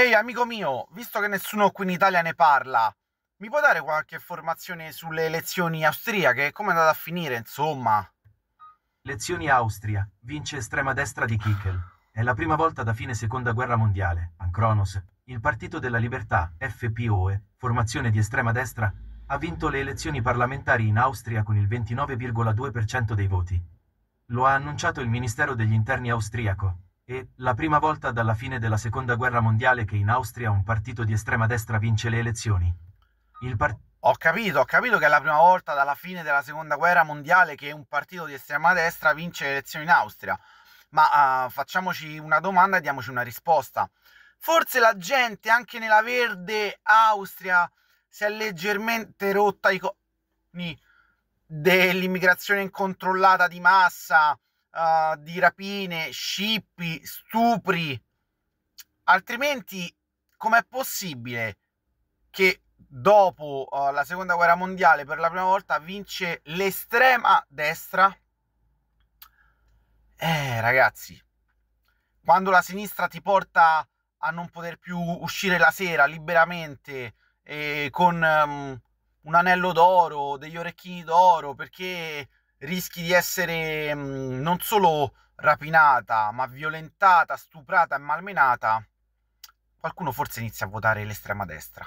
Ehi amico mio, visto che nessuno qui in Italia ne parla, mi puoi dare qualche informazione sulle elezioni austriache? Come è andata a finire, insomma? Lezioni Austria. Vince estrema destra di Kickel. È la prima volta da fine Seconda Guerra Mondiale. Ancronos, il Partito della Libertà, FPOE, formazione di estrema destra, ha vinto le elezioni parlamentari in Austria con il 29,2% dei voti. Lo ha annunciato il Ministero degli Interni austriaco e la prima volta dalla fine della seconda guerra mondiale che in Austria un partito di estrema destra vince le elezioni. Il partito ho capito, ho capito che è la prima volta dalla fine della seconda guerra mondiale che un partito di estrema destra vince le elezioni in Austria. Ma uh, facciamoci una domanda e diamoci una risposta. Forse la gente anche nella verde Austria si è leggermente rotta i coglioni dell'immigrazione incontrollata di massa, uh, di rapine, scippi, stupri. Altrimenti, com'è possibile che dopo uh, la seconda guerra mondiale per la prima volta vince l'estrema destra? Eh, ragazzi, quando la sinistra ti porta a non poter più uscire la sera liberamente eh, con um, un anello d'oro, degli orecchini d'oro, perché rischi di essere mh, mm, non solo rapinata, ma violentata, stuprata e malmenata, qualcuno forse inizia a votare l'estrema destra.